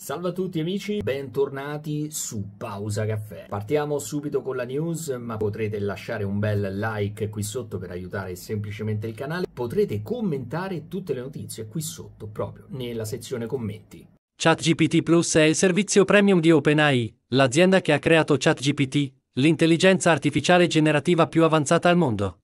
Salve a tutti amici, bentornati su Pausa Caffè. Partiamo subito con la news, ma potrete lasciare un bel like qui sotto per aiutare semplicemente il canale. Potrete commentare tutte le notizie qui sotto, proprio nella sezione commenti. ChatGPT Plus è il servizio premium di OpenAI, l'azienda che ha creato ChatGPT, l'intelligenza artificiale generativa più avanzata al mondo.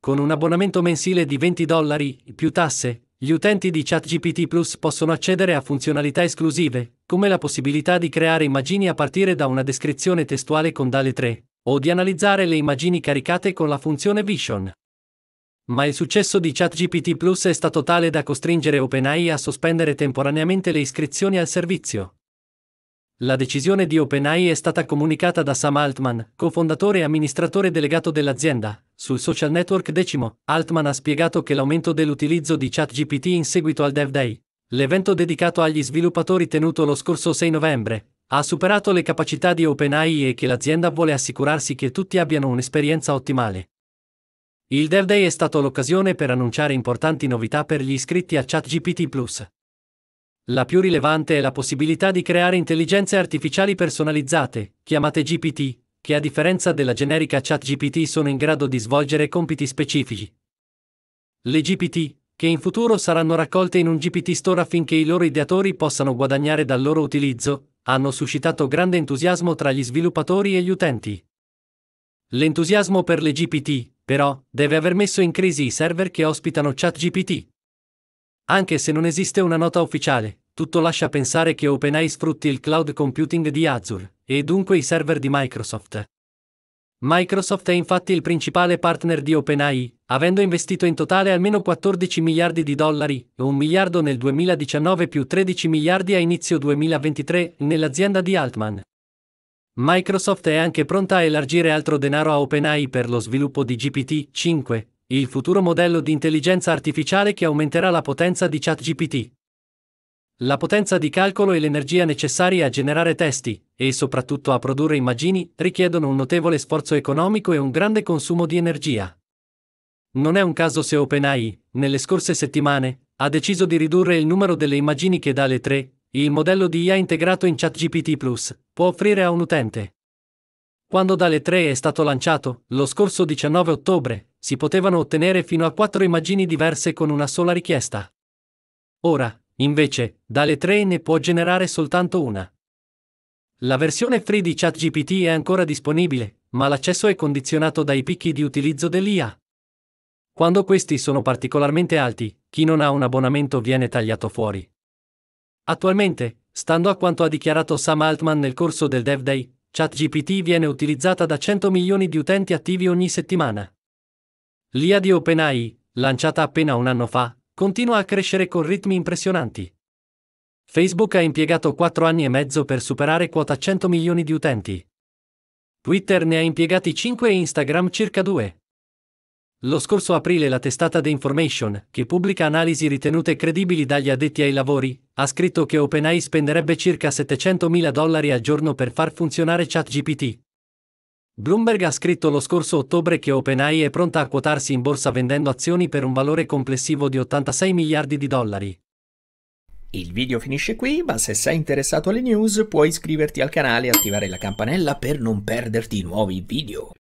Con un abbonamento mensile di 20 dollari, più tasse, gli utenti di ChatGPT Plus possono accedere a funzionalità esclusive, come la possibilità di creare immagini a partire da una descrizione testuale con DALE 3, o di analizzare le immagini caricate con la funzione Vision. Ma il successo di ChatGPT Plus è stato tale da costringere OpenAI a sospendere temporaneamente le iscrizioni al servizio. La decisione di OpenAI è stata comunicata da Sam Altman, cofondatore e amministratore delegato dell'azienda. Sul social network Decimo, Altman ha spiegato che l'aumento dell'utilizzo di ChatGPT in seguito al Dev Day, l'evento dedicato agli sviluppatori tenuto lo scorso 6 novembre, ha superato le capacità di OpenAI e che l'azienda vuole assicurarsi che tutti abbiano un'esperienza ottimale. Il Dev Day è stato l'occasione per annunciare importanti novità per gli iscritti a ChatGPT la più rilevante è la possibilità di creare intelligenze artificiali personalizzate, chiamate GPT, che a differenza della generica ChatGPT sono in grado di svolgere compiti specifici. Le GPT, che in futuro saranno raccolte in un GPT Store affinché i loro ideatori possano guadagnare dal loro utilizzo, hanno suscitato grande entusiasmo tra gli sviluppatori e gli utenti. L'entusiasmo per le GPT, però, deve aver messo in crisi i server che ospitano ChatGPT. Anche se non esiste una nota ufficiale, tutto lascia pensare che OpenAI sfrutti il cloud computing di Azure, e dunque i server di Microsoft. Microsoft è infatti il principale partner di OpenAI, avendo investito in totale almeno 14 miliardi di dollari, un miliardo nel 2019 più 13 miliardi a inizio 2023, nell'azienda di Altman. Microsoft è anche pronta a elargire altro denaro a OpenAI per lo sviluppo di GPT-5, il futuro modello di intelligenza artificiale che aumenterà la potenza di ChatGPT. La potenza di calcolo e l'energia necessarie a generare testi, e soprattutto a produrre immagini, richiedono un notevole sforzo economico e un grande consumo di energia. Non è un caso se OpenAI, nelle scorse settimane, ha deciso di ridurre il numero delle immagini che dalle 3, il modello di IA integrato in ChatGPT Plus, può offrire a un utente. Quando dalle 3 è stato lanciato, lo scorso 19 ottobre, si potevano ottenere fino a quattro immagini diverse con una sola richiesta. Ora, invece, dalle 3 ne può generare soltanto una. La versione free di ChatGPT è ancora disponibile, ma l'accesso è condizionato dai picchi di utilizzo dell'IA. Quando questi sono particolarmente alti, chi non ha un abbonamento viene tagliato fuori. Attualmente, stando a quanto ha dichiarato Sam Altman nel corso del Dev Day, ChatGPT viene utilizzata da 100 milioni di utenti attivi ogni settimana. L'IA di OpenAI, lanciata appena un anno fa, continua a crescere con ritmi impressionanti. Facebook ha impiegato 4 anni e mezzo per superare quota 100 milioni di utenti. Twitter ne ha impiegati 5 e Instagram circa 2. Lo scorso aprile la testata The Information, che pubblica analisi ritenute credibili dagli addetti ai lavori, ha scritto che OpenAI spenderebbe circa 700.000 dollari al giorno per far funzionare ChatGPT. Bloomberg ha scritto lo scorso ottobre che OpenAI è pronta a quotarsi in borsa vendendo azioni per un valore complessivo di 86 miliardi di dollari. Il video finisce qui, ma se sei interessato alle news puoi iscriverti al canale e attivare la campanella per non perderti nuovi video.